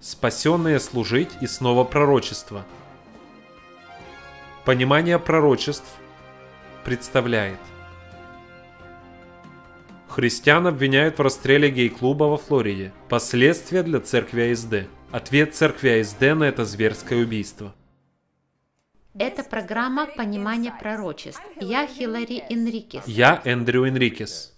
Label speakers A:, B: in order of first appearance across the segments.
A: Спасенные служить и снова пророчество. Понимание пророчеств представляет. Христиан обвиняют в расстреле гей-клуба во Флориде. Последствия для церкви АСД. Ответ церкви АСД на это зверское убийство.
B: Это программа «Понимание пророчеств». Я Хилари Энрикес. Я
A: Эндрю Энрикес.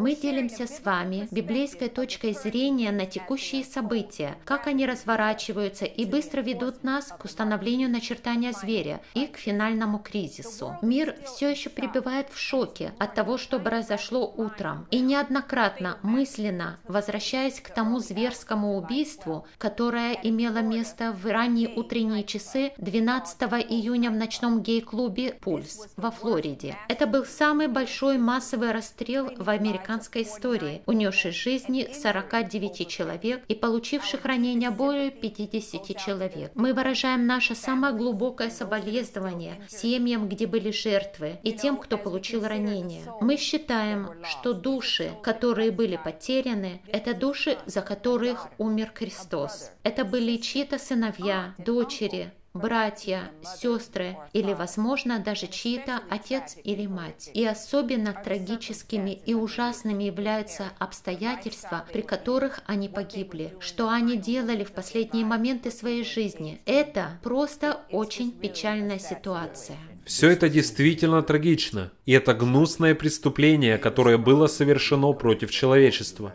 B: Мы делимся с вами библейской точкой зрения на текущие события, как они разворачиваются и быстро ведут нас к установлению начертания зверя и к финальному кризису. Мир все еще пребывает в шоке от того, что произошло утром, и неоднократно мысленно возвращаясь к тому зверскому убийству, которое имело место в ранние утренние часы 12 июня в ночном гей-клубе «Пульс» во Флориде. Это был самый большой массовый расстрел в Америке американской истории, унесшей жизни 49 человек и получивших ранения более 50 человек. Мы выражаем наше самое глубокое соболезнование семьям, где были жертвы, и тем, кто получил ранения. Мы считаем, что души, которые были потеряны, это души, за которых умер Христос. Это были чьи-то сыновья, дочери, братья, сестры или, возможно, даже чьи-то отец или мать. И особенно трагическими и ужасными являются обстоятельства, при которых они погибли, что они делали в последние моменты своей жизни. Это просто очень печальная ситуация.
A: Все это действительно трагично, и это гнусное преступление, которое было совершено против человечества.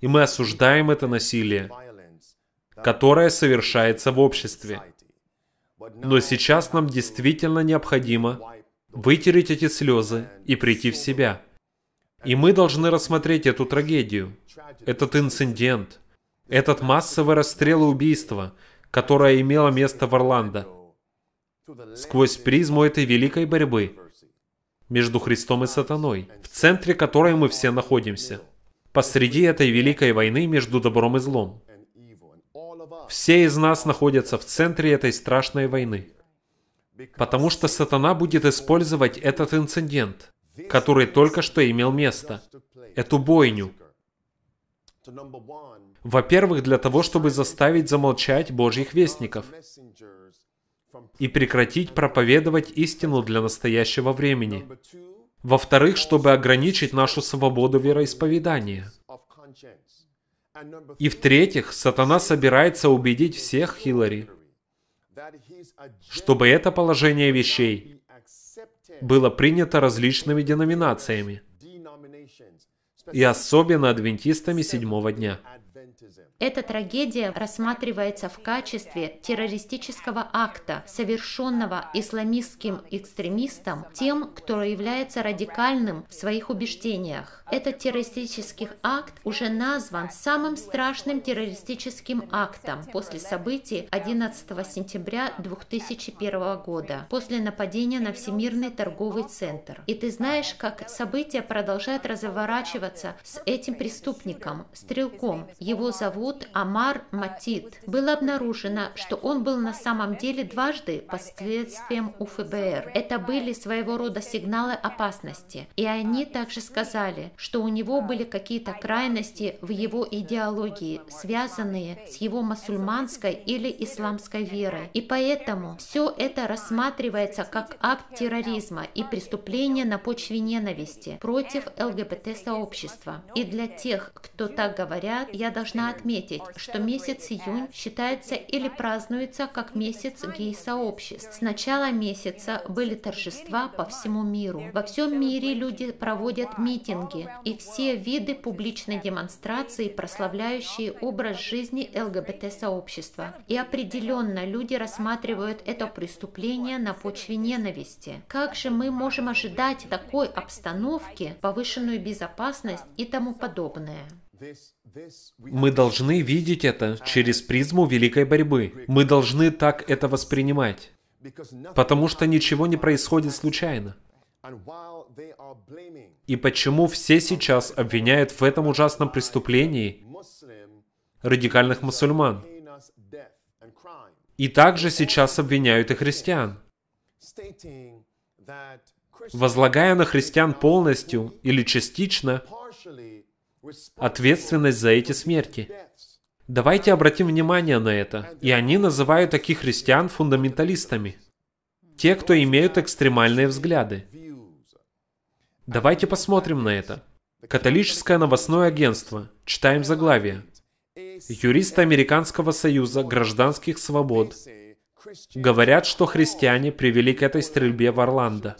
A: И мы осуждаем это насилие, которое совершается в обществе. Но сейчас нам действительно необходимо вытереть эти слезы и прийти в себя. И мы должны рассмотреть эту трагедию, этот инцидент, этот массовый расстрел и убийство, которое имело место в Орландо, сквозь призму этой великой борьбы между Христом и Сатаной, в центре которой мы все находимся, посреди этой великой войны между добром и злом. Все из нас находятся в центре этой страшной войны. Потому что сатана будет использовать этот инцидент, который только что имел место, эту бойню. Во-первых, для того, чтобы заставить замолчать Божьих вестников и прекратить проповедовать истину для настоящего времени. Во-вторых, чтобы ограничить нашу свободу вероисповедания. И в-третьих, сатана собирается убедить всех Хиллари, чтобы это положение вещей было принято различными деноминациями, и особенно адвентистами седьмого дня.
B: Эта трагедия рассматривается в качестве террористического акта, совершенного исламистским экстремистом тем, кто является радикальным в своих убеждениях. Этот террористический акт уже назван самым страшным террористическим актом после событий 11 сентября 2001 года, после нападения на Всемирный торговый центр. И ты знаешь, как события продолжают разворачиваться с этим преступником, стрелком. Его зовут Масуд Амар Матит, было обнаружено, что он был на самом деле дважды последствием у ФБР. Это были своего рода сигналы опасности. И они также сказали, что у него были какие-то крайности в его идеологии, связанные с его мусульманской или исламской верой. И поэтому все это рассматривается как акт терроризма и преступление на почве ненависти против ЛГБТ-сообщества. И для тех, кто так говорят, я должна отметить, отметить, что месяц июнь считается или празднуется как месяц гей-сообществ. С начала месяца были торжества по всему миру. Во всем мире люди проводят митинги и все виды публичной демонстрации, прославляющие образ жизни ЛГБТ-сообщества. И определенно люди рассматривают это преступление на почве ненависти. Как же мы можем ожидать такой обстановки, повышенную безопасность и тому подобное?
A: Мы должны видеть это через призму великой борьбы. Мы должны так это воспринимать. Потому что ничего не происходит случайно. И почему все сейчас обвиняют в этом ужасном преступлении радикальных мусульман? И также сейчас обвиняют и христиан, возлагая на христиан полностью или частично ответственность за эти смерти. Давайте обратим внимание на это. И они называют таких христиан фундаменталистами. Те, кто имеют экстремальные взгляды. Давайте посмотрим на это. Католическое новостное агентство. Читаем заглавие. Юристы Американского союза гражданских свобод говорят, что христиане привели к этой стрельбе в Орландо.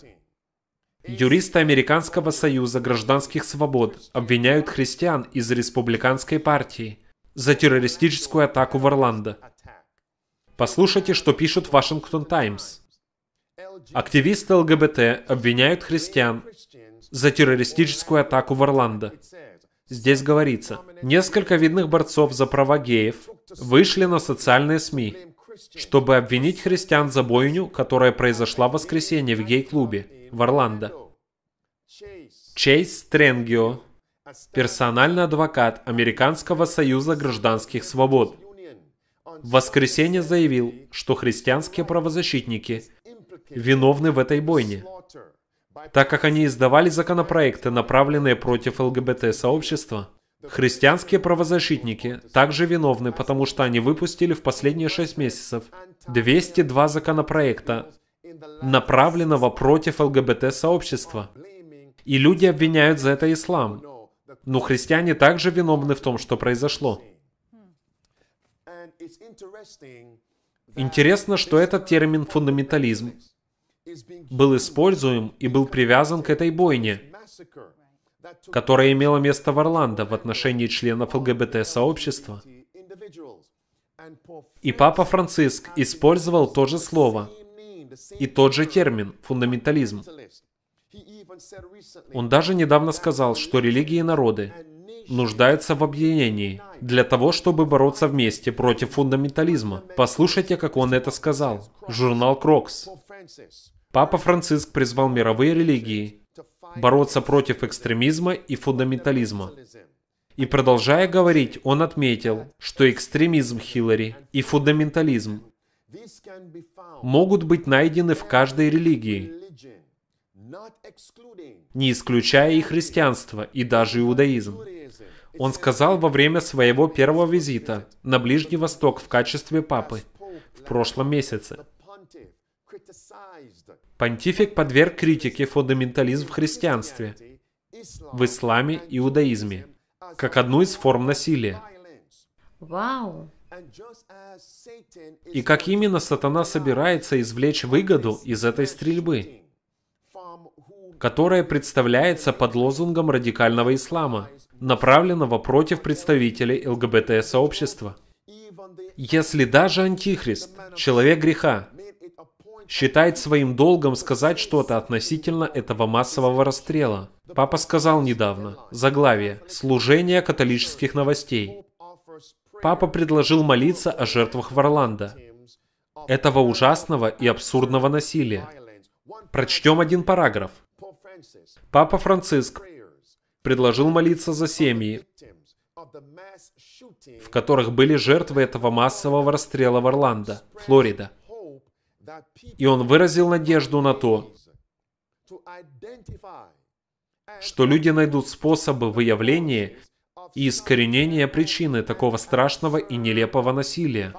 A: Юристы Американского союза гражданских свобод обвиняют христиан из республиканской партии за террористическую атаку в Орландо. Послушайте, что пишет Вашингтон Таймс. Активисты ЛГБТ обвиняют христиан за террористическую атаку в Орландо. Здесь говорится, несколько видных борцов за права геев вышли на социальные СМИ чтобы обвинить христиан за бойню, которая произошла в воскресенье в гей-клубе в Орландо. Чейз Стренгио, персональный адвокат Американского союза гражданских свобод, в воскресенье заявил, что христианские правозащитники виновны в этой бойне, так как они издавали законопроекты, направленные против ЛГБТ-сообщества. Христианские правозащитники также виновны, потому что они выпустили в последние шесть месяцев 202 законопроекта, направленного против ЛГБТ-сообщества. И люди обвиняют за это ислам. Но христиане также виновны в том, что произошло. Интересно, что этот термин «фундаментализм» был используем и был привязан к этой бойне, которое имело место в Орландо в отношении членов ЛГБТ-сообщества. И Папа Франциск использовал то же слово и тот же термин «фундаментализм». Он даже недавно сказал, что религии и народы нуждаются в объединении для того, чтобы бороться вместе против фундаментализма. Послушайте, как он это сказал. Журнал «Крокс». Папа Франциск призвал мировые религии бороться против экстремизма и фундаментализма. И продолжая говорить, он отметил, что экстремизм Хиллари и фундаментализм могут быть найдены в каждой религии, не исключая и христианство, и даже иудаизм. Он сказал во время своего первого визита на Ближний Восток в качестве папы в прошлом месяце. Понтифик подверг критике фундаментализм в христианстве, в исламе и иудаизме, как одну из форм насилия.
B: Вау!
A: И как именно сатана собирается извлечь выгоду из этой стрельбы, которая представляется под лозунгом радикального ислама, направленного против представителей ЛГБТ-сообщества. Если даже Антихрист, человек греха, считает своим долгом сказать что-то относительно этого массового расстрела. Папа сказал недавно, заглавие «Служение католических новостей». Папа предложил молиться о жертвах Варланда, этого ужасного и абсурдного насилия. Прочтем один параграф. Папа Франциск предложил молиться за семьи, в которых были жертвы этого массового расстрела в Орландо, Флорида. И он выразил надежду на то, что люди найдут способы выявления и искоренения причины такого страшного и нелепого насилия.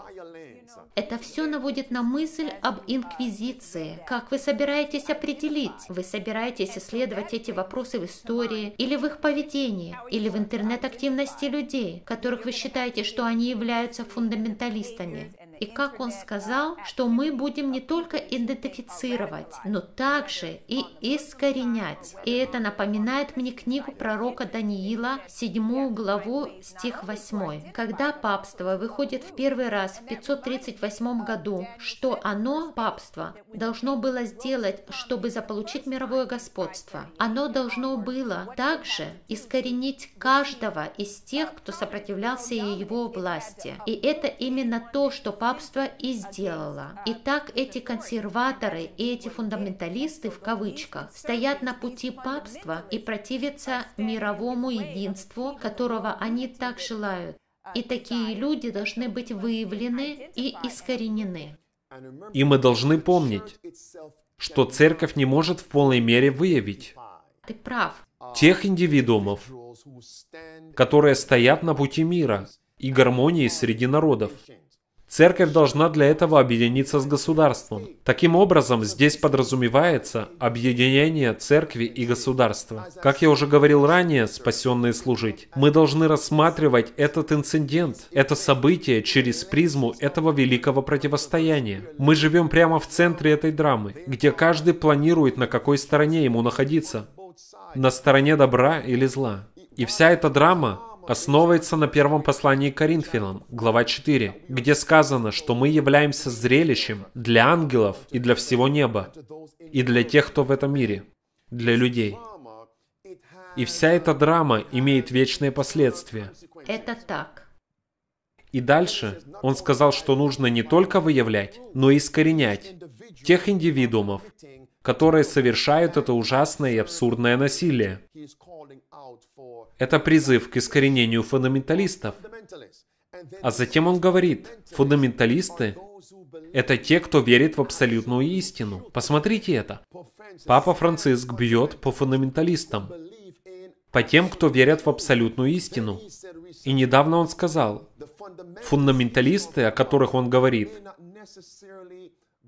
B: Это все наводит на мысль об инквизиции. Как вы собираетесь определить? Вы собираетесь исследовать эти вопросы в истории, или в их поведении, или в интернет-активности людей, которых вы считаете, что они являются фундаменталистами? И как он сказал, что мы будем не только идентифицировать, но также и искоренять. И это напоминает мне книгу пророка Даниила, 7 главу, стих 8. Когда папство выходит в первый раз в 538 году, что оно, папство, должно было сделать, чтобы заполучить мировое господство. Оно должно было также искоренить каждого из тех, кто сопротивлялся его власти. И это именно то, что папство и сделала. Итак, эти консерваторы и эти фундаменталисты, в кавычках, стоят на пути папства и противятся мировому единству, которого они так желают. И такие люди должны быть выявлены и искоренены.
A: И мы должны помнить, что церковь не может в полной мере выявить.
B: Ты прав. Тех
A: индивидуумов, которые стоят на пути мира и гармонии среди народов. Церковь должна для этого объединиться с государством. Таким образом, здесь подразумевается объединение церкви и государства. Как я уже говорил ранее, спасенные служить, мы должны рассматривать этот инцидент, это событие через призму этого великого противостояния. Мы живем прямо в центре этой драмы, где каждый планирует, на какой стороне ему находиться. На стороне добра или зла. И вся эта драма основывается на первом послании к Коринфянам, глава 4, где сказано, что мы являемся зрелищем для ангелов и для всего неба, и для тех, кто в этом мире, для людей. И вся эта драма имеет вечные последствия.
B: Это так.
A: И дальше он сказал, что нужно не только выявлять, но и искоренять тех индивидуумов, которые совершают это ужасное и абсурдное насилие. Это призыв к искоренению фундаменталистов. А затем он говорит, фундаменталисты – это те, кто верит в абсолютную истину. Посмотрите это. Папа Франциск бьет по фундаменталистам, по тем, кто верят в абсолютную истину. И недавно он сказал, фундаменталисты, о которых он говорит,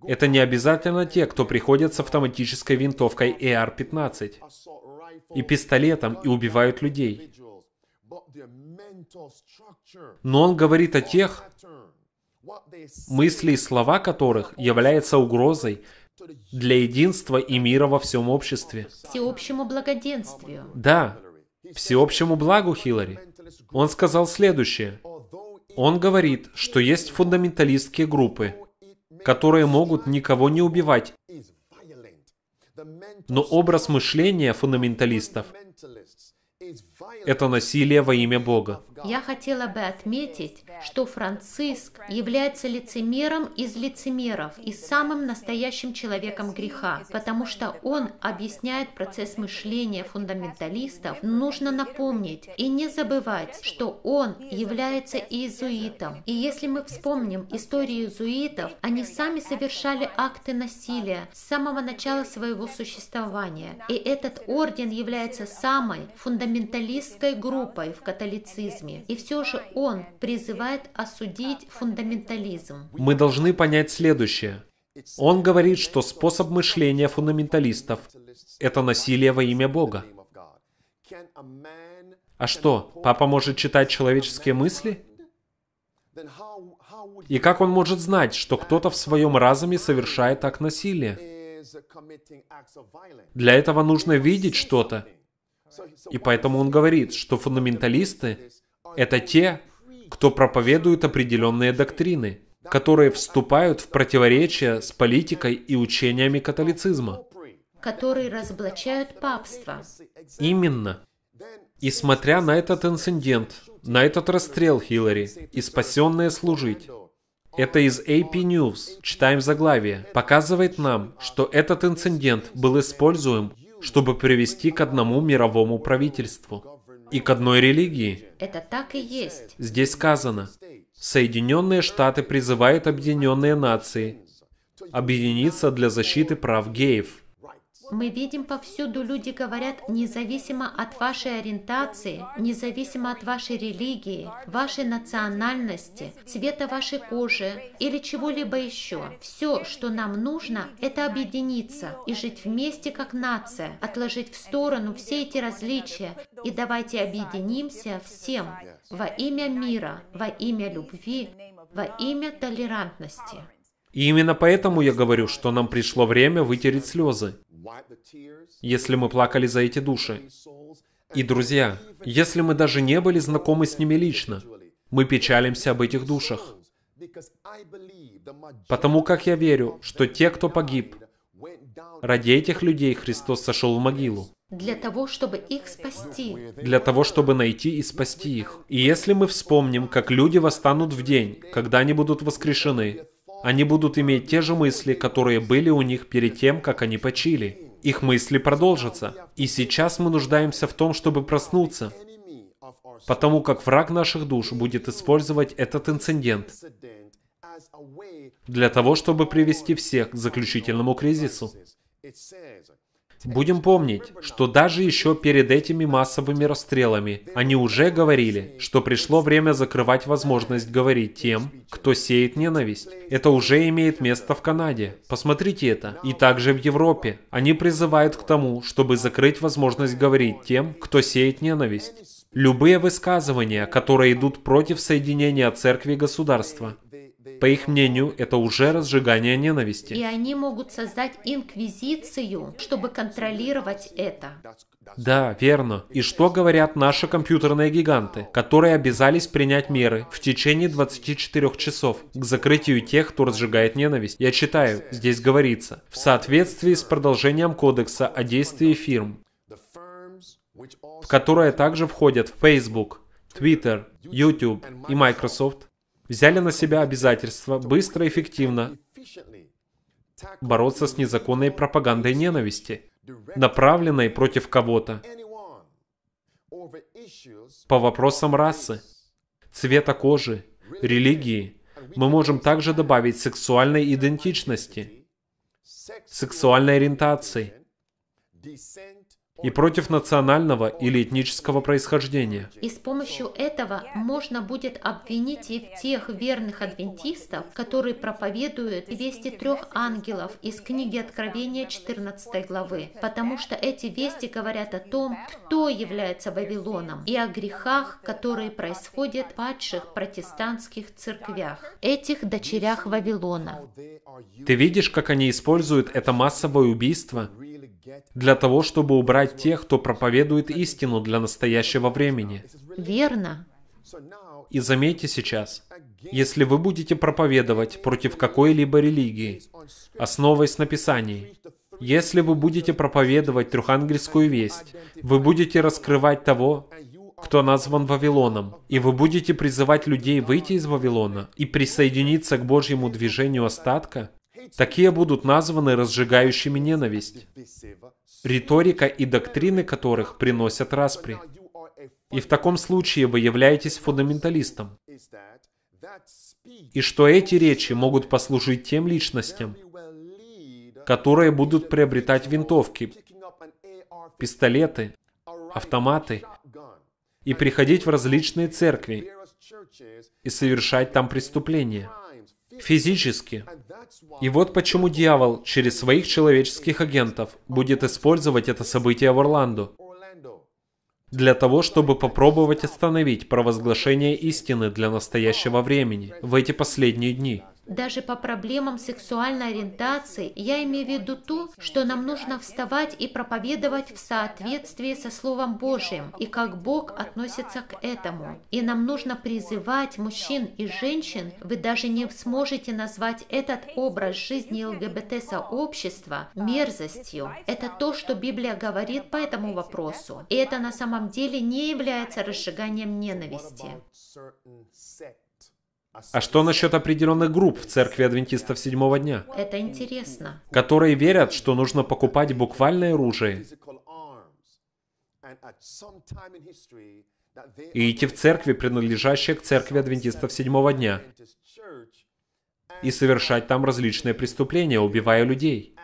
A: это не обязательно те, кто приходят с автоматической винтовкой AR-15. E и пистолетом и убивают людей. Но он говорит о тех, мысли и слова которых являются угрозой для единства и мира во всем обществе.
B: Всеобщему благоденствию.
A: Да, всеобщему благу Хиллари. Он сказал следующее. Он говорит, что есть фундаменталистские группы, которые могут никого не убивать, но образ мышления фундаменталистов это насилие во имя Бога.
B: Я хотела бы отметить, что Франциск является лицемером из лицемеров и самым настоящим человеком греха, потому что он объясняет процесс мышления фундаменталистов. Нужно напомнить и не забывать, что он является иезуитом. И если мы вспомним историю иезуитов, они сами совершали акты насилия с самого начала своего существования. И этот орден является самой фундаментальной националистской группой в католицизме. И все же он призывает осудить фундаментализм.
A: Мы должны понять следующее. Он говорит, что способ мышления фундаменталистов – это насилие во имя Бога. А что, папа может читать человеческие мысли? И как он может знать, что кто-то в своем разуме совершает акт насилия? Для этого нужно видеть что-то и поэтому он говорит, что фундаменталисты — это те, кто проповедует определенные доктрины, которые вступают в противоречие с политикой и учениями католицизма.
B: Которые разоблачают папство.
A: Именно. И смотря на этот инцидент, на этот расстрел Хиллари и спасенные служить, это из AP News, читаем заглавие, показывает нам, что этот инцидент был используем чтобы привести к одному мировому правительству и к одной религии.
B: Это так и есть.
A: Здесь сказано, Соединенные Штаты призывают Объединенные Нации объединиться для защиты прав геев.
B: Мы видим повсюду, люди говорят, независимо от вашей ориентации, независимо от вашей религии, вашей национальности, цвета вашей кожи или чего-либо еще. Все, что нам нужно, это объединиться и жить вместе как нация, отложить в сторону все эти различия и давайте объединимся всем во имя мира, во имя любви, во имя толерантности.
A: И именно поэтому я говорю, что нам пришло время вытереть слезы, если мы плакали за эти души. И, друзья, если мы даже не были знакомы с ними лично, мы печалимся об этих душах. Потому как я верю, что те, кто погиб, ради этих людей Христос сошел в могилу.
B: Для того, чтобы их спасти. Для
A: того, чтобы найти и спасти их. И если мы вспомним, как люди восстанут в день, когда они будут воскрешены, они будут иметь те же мысли, которые были у них перед тем, как они почили. Их мысли продолжатся. И сейчас мы нуждаемся в том, чтобы проснуться, потому как враг наших душ будет использовать этот инцидент для того, чтобы привести всех к заключительному кризису. Будем помнить, что даже еще перед этими массовыми расстрелами они уже говорили, что пришло время закрывать возможность говорить тем, кто сеет ненависть. Это уже имеет место в Канаде. Посмотрите это. И также в Европе. Они призывают к тому, чтобы закрыть возможность говорить тем, кто сеет ненависть. Любые высказывания, которые идут против соединения церкви и государства, по их мнению, это уже разжигание ненависти.
B: И они могут создать инквизицию, чтобы контролировать это.
A: Да, верно. И что говорят наши компьютерные гиганты, которые обязались принять меры в течение 24 часов к закрытию тех, кто разжигает ненависть? Я читаю, здесь говорится, в соответствии с продолжением кодекса о действии фирм, в которые также входят Facebook, Twitter, YouTube и Microsoft, взяли на себя обязательство быстро и эффективно бороться с незаконной пропагандой ненависти, направленной против кого-то, по вопросам расы, цвета кожи, религии, мы можем также добавить сексуальной идентичности, сексуальной ориентации, и против национального или этнического происхождения.
B: И с помощью этого можно будет обвинить и тех верных адвентистов, которые проповедуют 203 ангелов из книги Откровения 14 главы, потому что эти вести говорят о том, кто является Вавилоном, и о грехах, которые происходят в падших протестантских церквях, этих дочерях Вавилона.
A: Ты видишь, как они используют это массовое убийство для того, чтобы убрать тех, кто проповедует истину для настоящего времени.
B: Верно.
A: И заметьте сейчас, если вы будете проповедовать против какой-либо религии, основываясь на Писании, если вы будете проповедовать трехангельскую весть, вы будете раскрывать того, кто назван Вавилоном, и вы будете призывать людей выйти из Вавилона и присоединиться к Божьему движению остатка, Такие будут названы разжигающими ненависть, риторика и доктрины которых приносят распри. И в таком случае вы являетесь фундаменталистом. И что эти речи могут послужить тем личностям, которые будут приобретать винтовки, пистолеты, автоматы и приходить в различные церкви и совершать там преступления физически. И вот почему дьявол через своих человеческих агентов будет использовать это событие в Орландо для того, чтобы попробовать остановить провозглашение истины для настоящего времени в эти последние дни
B: даже по проблемам сексуальной ориентации, я имею в виду то, что нам нужно вставать и проповедовать в соответствии со Словом Божьим и как Бог относится к этому. И нам нужно призывать мужчин и женщин, вы даже не сможете назвать этот образ жизни ЛГБТ-сообщества мерзостью. Это то, что Библия говорит по этому вопросу. И это на самом деле не является разжиганием ненависти.
A: А что насчет определенных групп в церкви адвентистов седьмого дня?
B: Это интересно.
A: Которые верят, что нужно покупать буквальное оружие. И идти в церкви, принадлежащие к церкви адвентистов седьмого дня. И совершать там различные преступления, убивая людей.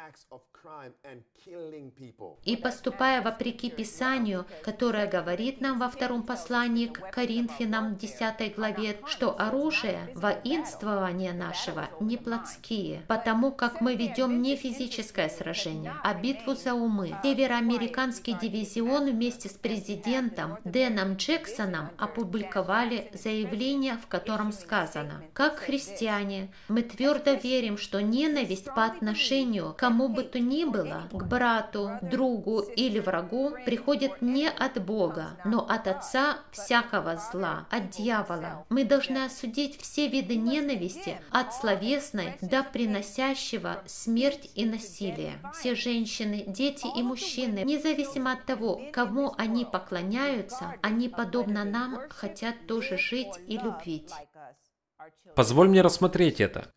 B: И поступая вопреки Писанию, которое говорит нам во втором послании к Коринфянам 10 главе, что оружие воинствование нашего не плотские, потому как мы ведем не физическое сражение, а битву за умы. Североамериканский дивизион вместе с президентом Дэном Джексоном опубликовали заявление, в котором сказано, как христиане, мы твердо верим, что ненависть по отношению к кому бы то ни было, к брату, другу или врагу приходит не от Бога, но от Отца всякого зла, от дьявола. Мы должны осудить все виды ненависти, от словесной до приносящего смерть и насилие. Все женщины, дети и мужчины, независимо от того, кому они поклоняются, они, подобно нам, хотят тоже жить и любить.
A: Позволь мне рассмотреть это.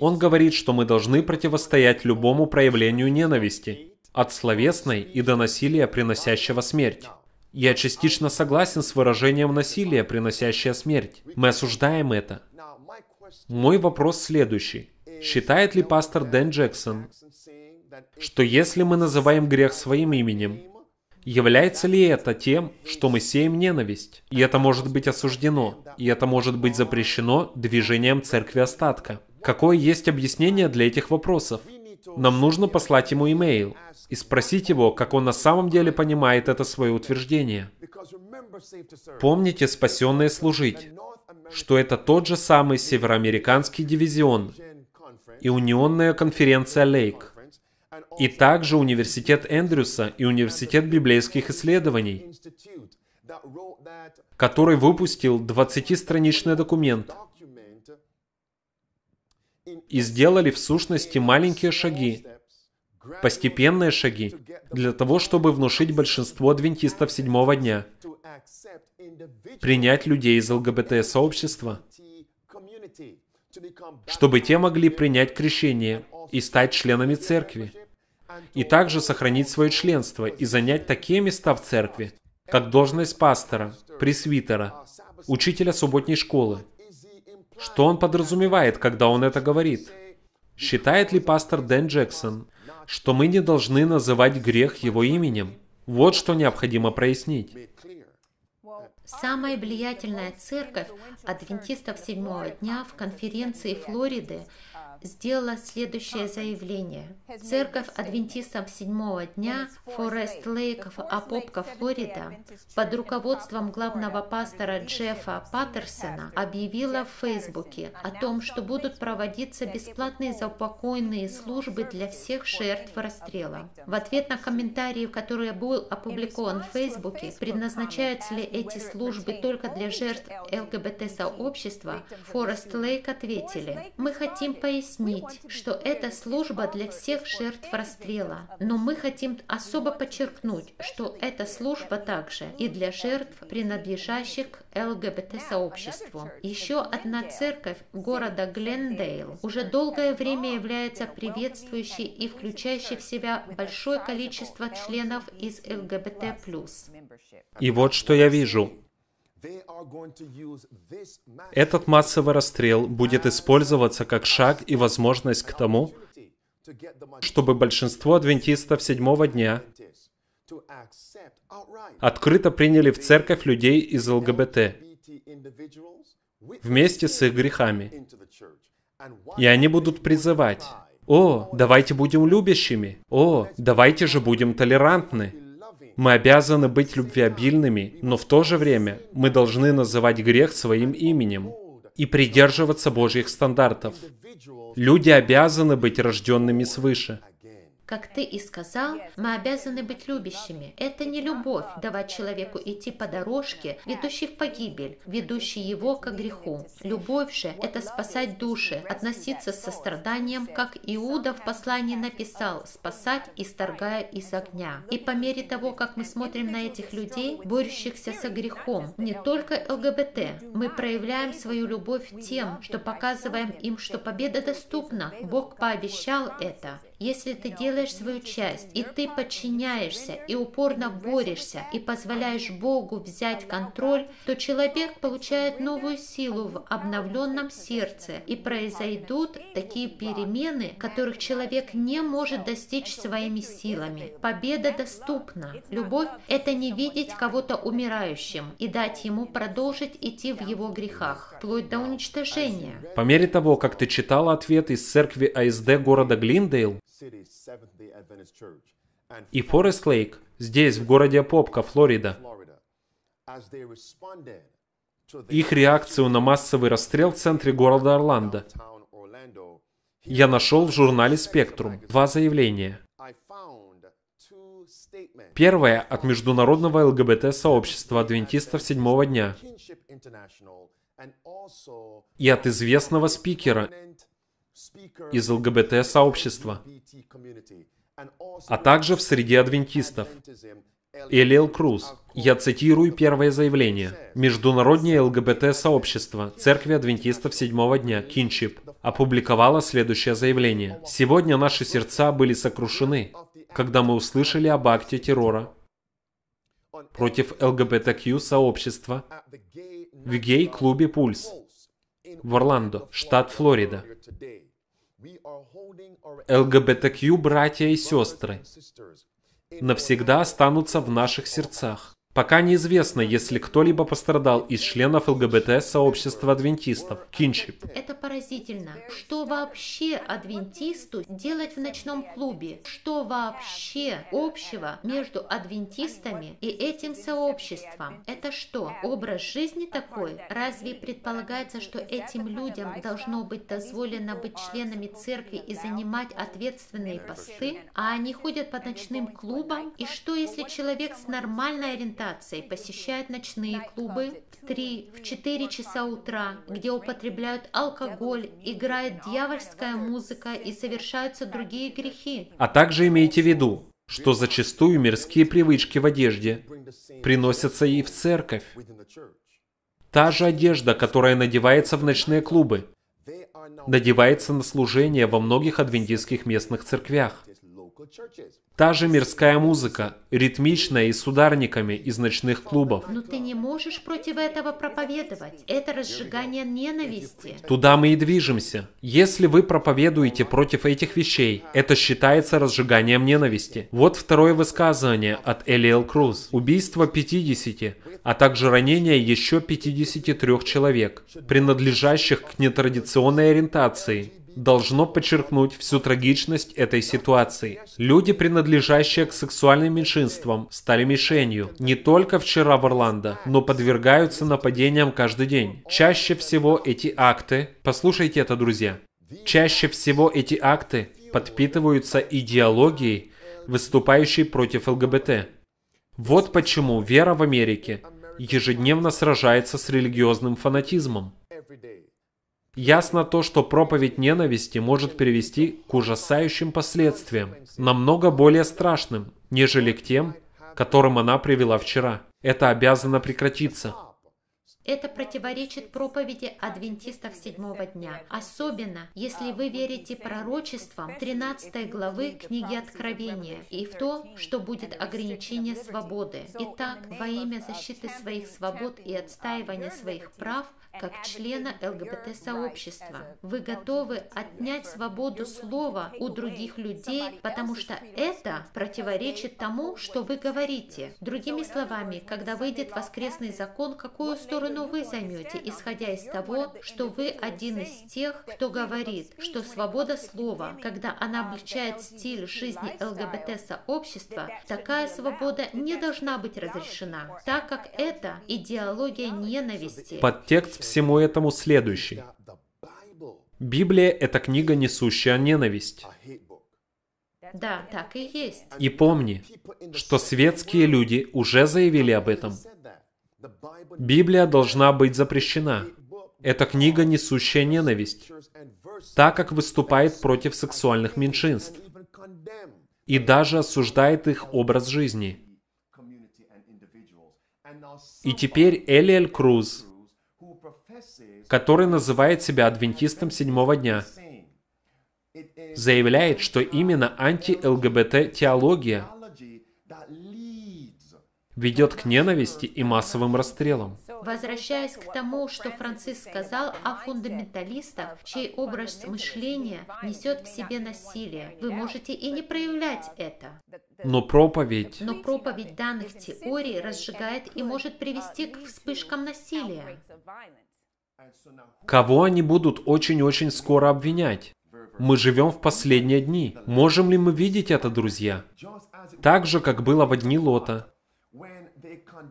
A: Он говорит, что мы должны противостоять любому проявлению ненависти, от словесной и до насилия, приносящего смерть. Я частично согласен с выражением насилия, приносящее смерть. Мы осуждаем это. Мой вопрос следующий. Считает ли пастор Дэн Джексон, что если мы называем грех своим именем, является ли это тем, что мы сеем ненависть? И это может быть осуждено, и это может быть запрещено движением церкви остатка. Какое есть объяснение для этих вопросов? Нам нужно послать ему имейл и спросить его, как он на самом деле понимает это свое утверждение. Помните «Спасенные служить», что это тот же самый североамериканский дивизион и унионная конференция Лейк, и также университет Эндрюса и университет библейских исследований, который выпустил 20-страничный документ – и сделали в сущности маленькие шаги, постепенные шаги, для того, чтобы внушить большинство адвентистов седьмого дня принять людей из ЛГБТ-сообщества, чтобы те могли принять крещение и стать членами церкви, и также сохранить свое членство и занять такие места в церкви, как должность пастора, пресвитера, учителя субботней школы, что он подразумевает, когда он это говорит? Считает ли пастор Дэн Джексон, что мы не должны называть грех его именем? Вот что необходимо прояснить.
B: Самая влиятельная церковь адвентистов седьмого дня в конференции Флориды – сделала следующее заявление. Церковь адвентистов седьмого дня Форест Лейк в Апопка, Флорида, под руководством главного пастора Джеффа Паттерсона объявила в Фейсбуке о том, что будут проводиться бесплатные заупокойные службы для всех жертв расстрела. В ответ на комментарии, которые был опубликован в Фейсбуке, предназначаются ли эти службы только для жертв ЛГБТ-сообщества, Форест Лейк ответили, «Мы хотим пояснить, пояснить, что это служба для всех жертв расстрела, но мы хотим особо подчеркнуть, что эта служба также и для жертв, принадлежащих к ЛГБТ-сообществу. Еще одна церковь города Глендейл уже долгое время является приветствующей и включающей в себя большое количество членов из ЛГБТ+.
A: И вот что я вижу. Этот массовый расстрел будет использоваться как шаг и возможность к тому, чтобы большинство адвентистов седьмого дня открыто приняли в церковь людей из ЛГБТ вместе с их грехами. И они будут призывать, «О, давайте будем любящими! О, давайте же будем толерантны!» Мы обязаны быть любвеобильными, но в то же время мы должны называть грех своим именем и придерживаться Божьих стандартов. Люди обязаны быть рожденными свыше –
B: как ты и сказал, мы обязаны быть любящими. Это не любовь давать человеку идти по дорожке, ведущей в погибель, ведущей его к греху. Любовь же – это спасать души, относиться с состраданием, как Иуда в послании написал, спасать, исторгая из огня. И по мере того, как мы смотрим на этих людей, борющихся со грехом, не только ЛГБТ, мы проявляем свою любовь тем, что показываем им, что победа доступна. Бог пообещал это. Если ты делаешь свою часть, и ты подчиняешься, и упорно борешься, и позволяешь Богу взять контроль, то человек получает новую силу в обновленном сердце, и произойдут такие перемены, которых человек не может достичь своими силами. Победа доступна. Любовь — это не видеть кого-то умирающим и дать ему продолжить идти в его грехах, вплоть до уничтожения.
A: По мере того, как ты читала ответ из церкви АСД города Глиндейл, и Форест Лейк, здесь, в городе Попка, Флорида. Их реакцию на массовый расстрел в центре города Орландо я нашел в журнале «Спектрум» два заявления. Первое от международного ЛГБТ-сообщества адвентистов седьмого дня и от известного спикера из ЛГБТ-сообщества, а также в среде адвентистов. Элиэл Круз, я цитирую первое заявление. Международное ЛГБТ-сообщество Церкви Адвентистов седьмого дня, Кинчип, опубликовало следующее заявление. «Сегодня наши сердца были сокрушены, когда мы услышали об акте террора против ЛГБТК-сообщества в гей-клубе «Пульс» в Орландо, штат Флорида. ЛГБТК братья и сестры навсегда останутся в наших сердцах. Пока неизвестно, если кто-либо пострадал из членов ЛГБТ-сообщества адвентистов. Кинчип.
B: Это поразительно. Что вообще адвентисту делать в ночном клубе? Что вообще общего между адвентистами и этим сообществом? Это что, образ жизни такой? Разве предполагается, что этим людям должно быть дозволено быть членами церкви и занимать ответственные посты? А они ходят по ночным клубам? И что, если человек с нормальной ориентацией медитацией, посещают ночные клубы в 3-4 в часа утра, где употребляют алкоголь, играет дьявольская музыка и совершаются другие грехи.
A: А также имейте в виду, что зачастую мирские привычки в одежде приносятся и в церковь. Та же одежда, которая надевается в ночные клубы, надевается на служение во многих адвентистских местных церквях. Та же мирская музыка, ритмичная и с ударниками из ночных клубов.
B: Но ты не можешь против этого проповедовать. Это разжигание ненависти. Туда
A: мы и движемся. Если вы проповедуете против этих вещей, это считается разжиганием ненависти. Вот второе высказывание от Элиэл Круз. Убийство 50, а также ранение еще 53 человек, принадлежащих к нетрадиционной ориентации, должно подчеркнуть всю трагичность этой ситуации. Люди, принадлежащие к сексуальным меньшинствам, стали мишенью не только вчера в Орландо, но подвергаются нападениям каждый день. Чаще всего эти акты, послушайте это, друзья, чаще всего эти акты подпитываются идеологией, выступающей против ЛГБТ. Вот почему вера в Америке ежедневно сражается с религиозным фанатизмом. Ясно то, что проповедь ненависти может привести к ужасающим последствиям, намного более страшным, нежели к тем, которым она привела вчера. Это обязано прекратиться.
B: Это противоречит проповеди адвентистов седьмого дня, особенно если вы верите пророчествам 13 главы книги Откровения и в то, что будет ограничение свободы. Итак, во имя защиты своих свобод и отстаивания своих прав – как члена ЛГБТ-сообщества. Вы готовы отнять свободу слова у других людей, потому что это противоречит тому, что вы говорите. Другими словами, когда выйдет воскресный закон, какую сторону вы займете, исходя из того, что вы один из тех, кто говорит, что свобода слова, когда она um, обличает стиль жизни ЛГБТ-сообщества, такая свобода не должна быть разрешена, так как это идеология ненависти.
A: Подтекст всему этому следующий. Библия — это книга, несущая ненависть.
B: Да, так и есть.
A: И помни, что светские люди уже заявили об этом. Библия должна быть запрещена. Это книга, несущая ненависть, так как выступает против сексуальных меньшинств и даже осуждает их образ жизни. И теперь Элиэль Круз который называет себя адвентистом седьмого дня, заявляет, что именно анти-ЛГБТ-теология ведет к ненависти и массовым расстрелам.
B: Возвращаясь к тому, что Франциск сказал о фундаменталистах, чей образ мышления несет в себе насилие, вы можете и не проявлять это.
A: Но проповедь...
B: Но проповедь данных теорий разжигает и может привести к вспышкам насилия.
A: Кого они будут очень-очень скоро обвинять? Мы живем в последние дни. Можем ли мы видеть это, друзья? Так же, как было в дни Лота.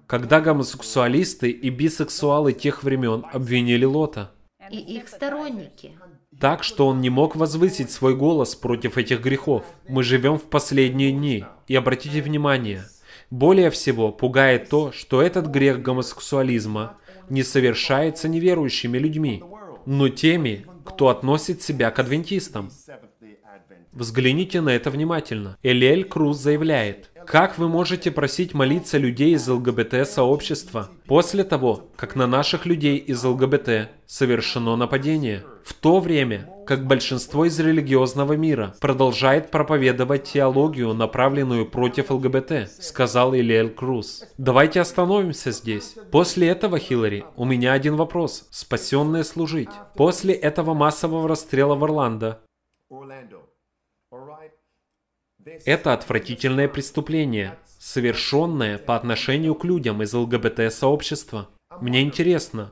A: Когда гомосексуалисты и бисексуалы тех времен обвинили Лота.
B: И их сторонники.
A: Так, что он не мог возвысить свой голос против этих грехов. Мы живем в последние дни. И обратите внимание, более всего пугает то, что этот грех гомосексуализма не совершается неверующими людьми, но теми, кто относит себя к адвентистам. Взгляните на это внимательно. Элель Круз заявляет, как вы можете просить молиться людей из ЛГБТ-сообщества после того, как на наших людей из ЛГБТ совершено нападение? В то время, как большинство из религиозного мира продолжает проповедовать теологию, направленную против ЛГБТ, сказал Элиэль Круз. Давайте остановимся здесь. После этого, Хиллари, у меня один вопрос. Спасенные служить. После этого массового расстрела в Орландо, это отвратительное преступление, совершенное по отношению к людям из ЛГБТ-сообщества. Мне интересно,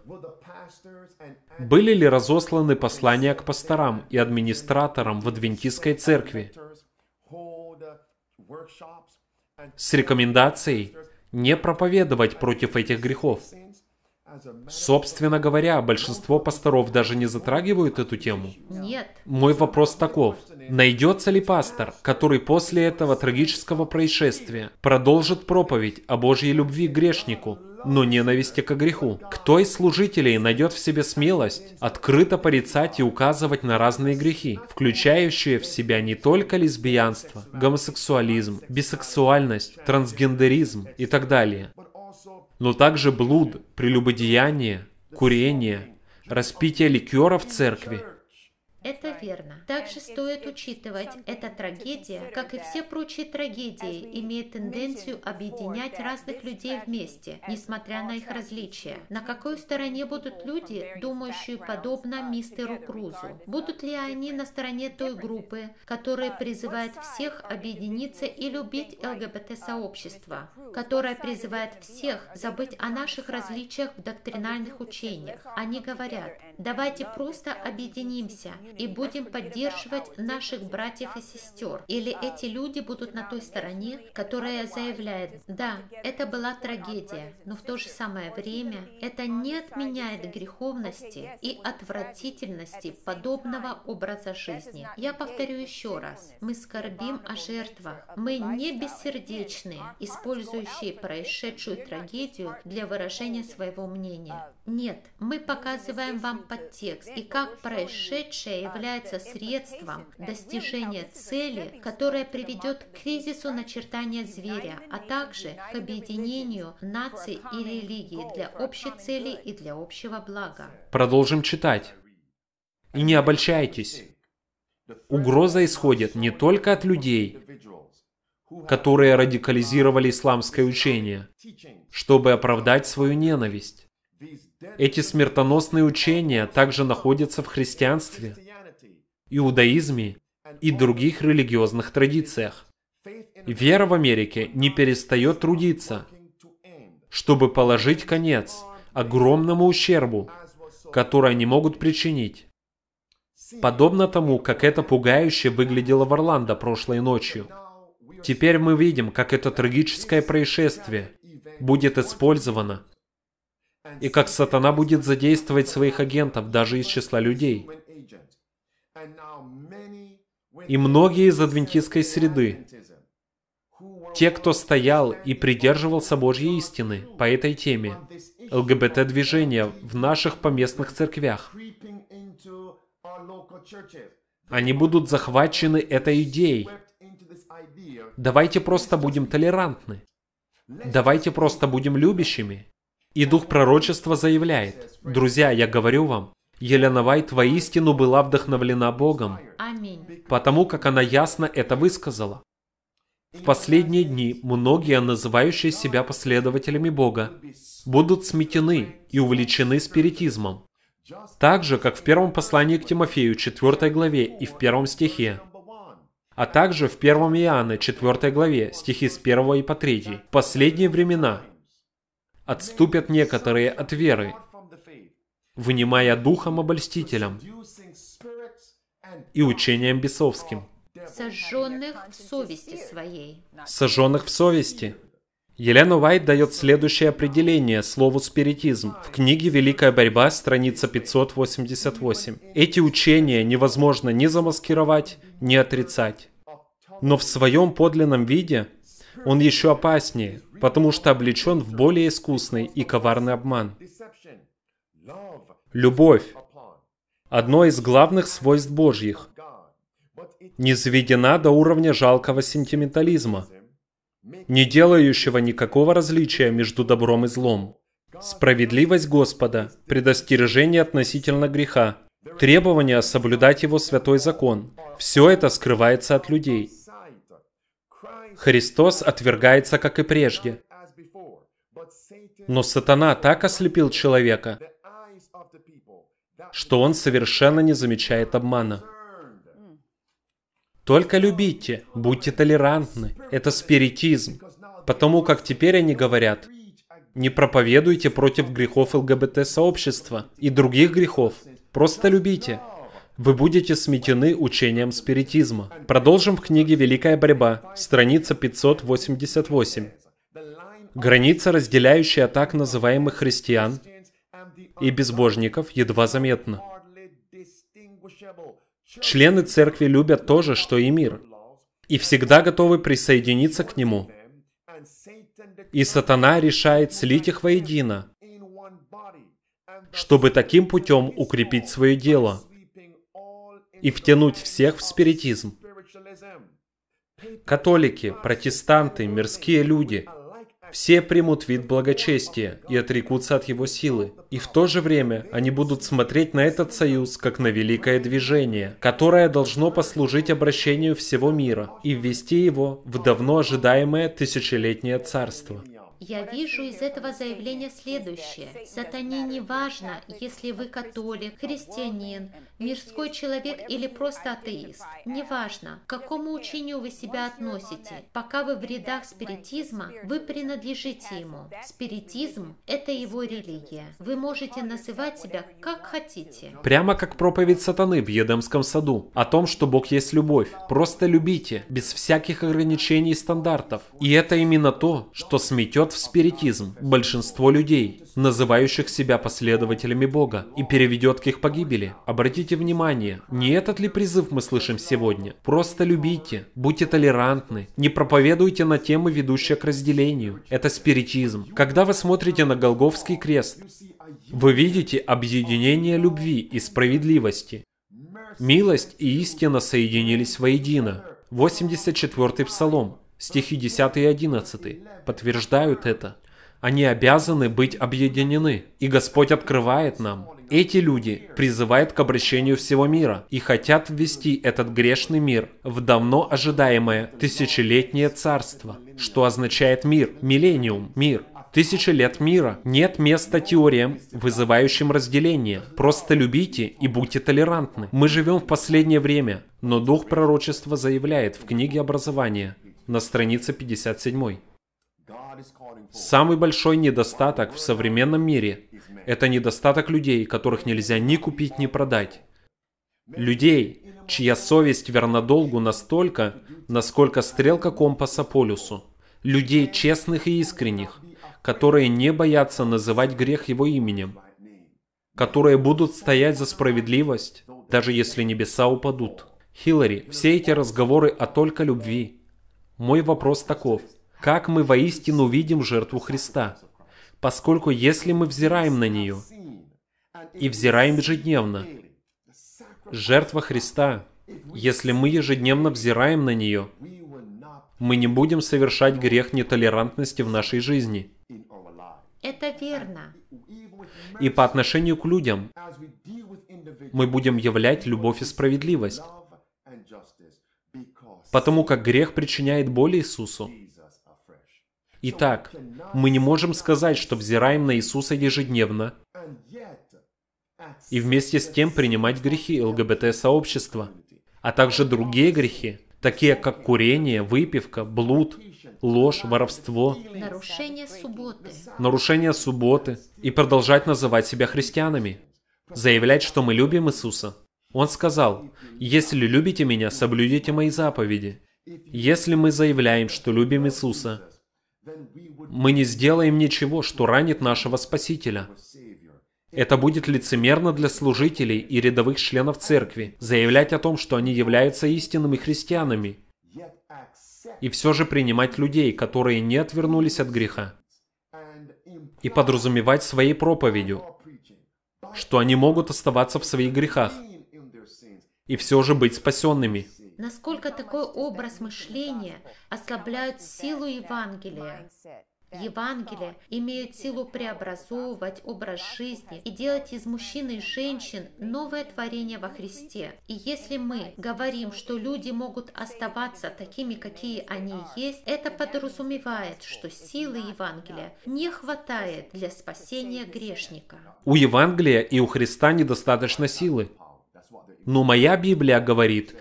A: были ли разосланы послания к пасторам и администраторам в адвентистской церкви с рекомендацией не проповедовать против этих грехов? Собственно говоря, большинство пасторов даже не затрагивают эту тему. Нет. Мой вопрос таков. Найдется ли пастор, который после этого трагического происшествия продолжит проповедь о Божьей любви к грешнику, но ненависти к греху? Кто из служителей найдет в себе смелость открыто порицать и указывать на разные грехи, включающие в себя не только лесбиянство, гомосексуализм, бисексуальность, трансгендеризм и так далее, но также блуд, прелюбодеяние, курение, распитие ликера в церкви
B: это верно. Также стоит учитывать, эта трагедия, как и все прочие трагедии, имеет тенденцию объединять разных людей вместе, несмотря на их различия. На какой стороне будут люди, думающие подобно мистеру Крузу? Будут ли они на стороне той группы, которая призывает всех объединиться и любить ЛГБТ-сообщество, которая призывает всех забыть о наших различиях в доктринальных учениях? Они говорят, давайте просто объединимся, и будем поддерживать наших братьев и сестер. Или эти люди будут на той стороне, которая заявляет, да, это была трагедия, но в то же самое время это не отменяет греховности и отвратительности подобного образа жизни. Я повторю еще раз, мы скорбим о жертвах, мы не бессердечные, использующие происшедшую трагедию для выражения своего мнения. Нет, мы показываем вам подтекст и как происшедшее является средством достижения цели, которая приведет к кризису начертания зверя, а также к объединению наций и религий для общей цели и для общего блага.
A: Продолжим читать. И не обольщайтесь. Угроза исходит не только от людей, которые радикализировали исламское учение, чтобы оправдать свою ненависть. Эти смертоносные учения также находятся в христианстве, иудаизме и других религиозных традициях. Вера в Америке не перестает трудиться, чтобы положить конец огромному ущербу, который они могут причинить. Подобно тому, как это пугающе выглядело в Орландо прошлой ночью. Теперь мы видим, как это трагическое происшествие будет использовано и как сатана будет задействовать своих агентов даже из числа людей, и многие из адвентистской среды, те, кто стоял и придерживался Божьей истины по этой теме, ЛГБТ-движения в наших поместных церквях, они будут захвачены этой идеей. Давайте просто будем толерантны. Давайте просто будем любящими. И дух пророчества заявляет, друзья, я говорю вам, Елена Вайт воистину была вдохновлена Богом. Потому как она ясно это высказала. В последние дни многие, называющие себя последователями Бога, будут сметены и увлечены спиритизмом. Так же, как в первом послании к Тимофею, 4 главе и в первом стихе, а также в первом Иоанна, 4 главе, стихи с 1 и по 3. В последние времена отступят некоторые от веры вынимая духом обольстителем и учением бесовским.
B: Сожженных в совести своей.
A: Сожженных в совести. Елена Уайт дает следующее определение слову спиритизм в книге «Великая борьба», страница 588. Эти учения невозможно ни замаскировать, ни отрицать. Но в своем подлинном виде он еще опаснее, потому что облечен в более искусный и коварный обман любовь, одно из главных свойств Божьих, не заведена до уровня жалкого сентиментализма, не делающего никакого различия между добром и злом. Справедливость Господа, предостережение относительно греха, требование соблюдать Его святой закон – все это скрывается от людей. Христос отвергается, как и прежде. Но сатана так ослепил человека, что он совершенно не замечает обмана. Только любите, будьте толерантны. Это спиритизм. Потому как теперь они говорят, не проповедуйте против грехов ЛГБТ-сообщества и других грехов. Просто любите. Вы будете сметены учением спиритизма. Продолжим в книге «Великая борьба», страница 588. Граница, разделяющая так называемых христиан, и безбожников едва заметно. Члены церкви любят то же, что и мир, и всегда готовы присоединиться к нему. И сатана решает слить их воедино, чтобы таким путем укрепить свое дело и втянуть всех в спиритизм. Католики, протестанты, мирские люди – все примут вид благочестия и отрекутся от его силы. И в то же время они будут смотреть на этот союз как на великое движение, которое должно послужить обращению всего мира и ввести его в давно ожидаемое тысячелетнее царство.
B: Я вижу из этого заявления следующее. Сатане не важно, если вы католик, христианин, мирской человек или просто атеист. Не важно, к какому учению вы себя относите. Пока вы в рядах спиритизма, вы принадлежите ему. Спиритизм – это его религия. Вы можете называть себя как хотите.
A: Прямо как проповедь сатаны в Едемском саду о том, что Бог есть любовь. Просто любите, без всяких ограничений и стандартов. И это именно то, что сметет в спиритизм большинство людей, называющих себя последователями Бога, и переведет к их погибели. Обратите внимание, не этот ли призыв мы слышим сегодня? Просто любите, будьте толерантны, не проповедуйте на темы, ведущие к разделению. Это спиритизм. Когда вы смотрите на Голговский крест, вы видите объединение любви и справедливости. Милость и истина соединились воедино. 84-й Псалом, Стихи 10 и 11 подтверждают это. Они обязаны быть объединены. И Господь открывает нам. Эти люди призывают к обращению всего мира и хотят ввести этот грешный мир в давно ожидаемое тысячелетнее царство, что означает мир, миллениум, мир. Тысячи лет мира. Нет места теориям, вызывающим разделение. Просто любите и будьте толерантны. Мы живем в последнее время, но дух пророчества заявляет в книге образования, на странице 57. Самый большой недостаток в современном мире – это недостаток людей, которых нельзя ни купить, ни продать. Людей, чья совесть верна долгу настолько, насколько стрелка компаса полюсу. Людей честных и искренних, которые не боятся называть грех его именем, которые будут стоять за справедливость, даже если небеса упадут. Хиллари, все эти разговоры о только любви – мой вопрос таков. Как мы воистину видим жертву Христа? Поскольку если мы взираем на нее, и взираем ежедневно, жертва Христа, если мы ежедневно взираем на нее, мы не будем совершать грех нетолерантности в нашей жизни.
B: Это верно.
A: И по отношению к людям мы будем являть любовь и справедливость потому как грех причиняет боль Иисусу. Итак, мы не можем сказать, что взираем на Иисуса ежедневно и вместе с тем принимать грехи ЛГБТ-сообщества, а также другие грехи, такие как курение, выпивка, блуд, ложь, воровство,
B: нарушение субботы,
A: нарушение субботы и продолжать называть себя христианами, заявлять, что мы любим Иисуса, он сказал, «Если любите меня, соблюдите мои заповеди». Если мы заявляем, что любим Иисуса, мы не сделаем ничего, что ранит нашего Спасителя. Это будет лицемерно для служителей и рядовых членов церкви заявлять о том, что они являются истинными христианами, и все же принимать людей, которые не отвернулись от греха, и подразумевать своей проповедью, что они могут оставаться в своих грехах – и все же быть спасенными.
B: Насколько такой образ мышления ослабляет силу Евангелия? Евангелие имеет силу преобразовывать образ жизни и делать из мужчин и женщин новое творение во Христе. И если мы говорим, что люди могут оставаться такими, какие они есть, это подразумевает, что силы Евангелия не хватает для спасения грешника.
A: У Евангелия и у Христа недостаточно силы. Но моя Библия говорит,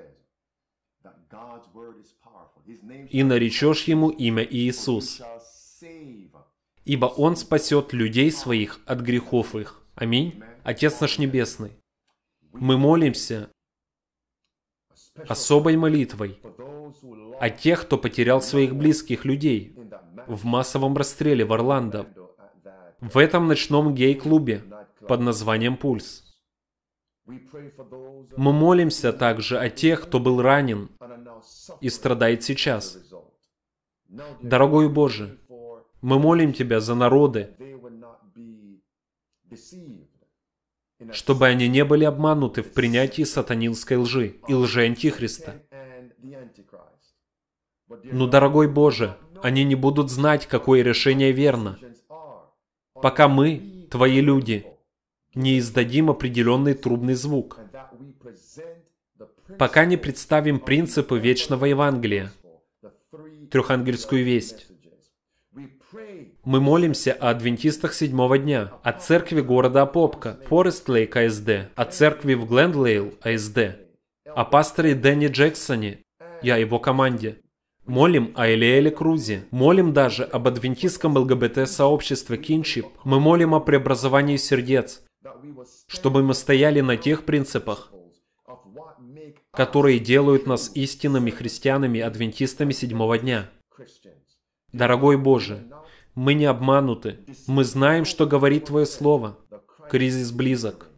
A: «И наречешь ему имя Иисус, ибо он спасет людей своих от грехов их». Аминь. Отец наш Небесный, мы молимся особой молитвой о тех, кто потерял своих близких людей в массовом расстреле в Орландо, в этом ночном гей-клубе под названием «Пульс». Мы молимся также о тех, кто был ранен и страдает сейчас. Дорогой Боже, мы молим Тебя за народы, чтобы они не были обмануты в принятии сатанинской лжи и лжи Антихриста. Но, ну, дорогой Боже, они не будут знать, какое решение верно, пока мы, Твои люди, не издадим определенный трубный звук, пока не представим принципы вечного Евангелия, трехангельскую весть. Мы молимся о адвентистах седьмого дня, о церкви города Апопка, Форест Лейк АСД, о церкви в Глендлейл АСД, о пасторе Дэнни Джексоне и о его команде. Молим о Элиэле Крузе. Молим даже об адвентистском ЛГБТ-сообществе Кинчип. Мы молим о преобразовании сердец чтобы мы стояли на тех принципах, которые делают нас истинными христианами, адвентистами седьмого дня. Дорогой Боже, мы не обмануты. Мы знаем, что говорит Твое Слово. Кризис близок.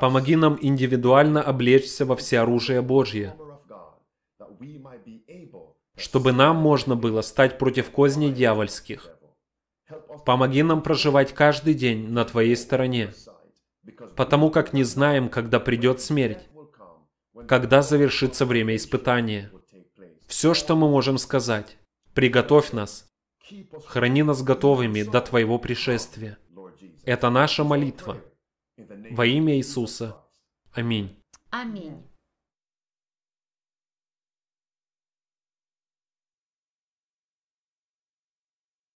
A: Помоги нам индивидуально облечься во всеоружие Божье, чтобы нам можно было стать против козней дьявольских Помоги нам проживать каждый день на Твоей стороне, потому как не знаем, когда придет смерть, когда завершится время испытания. Все, что мы можем сказать, приготовь нас, храни нас готовыми до Твоего пришествия. Это наша молитва. Во имя Иисуса. Аминь.
B: Аминь.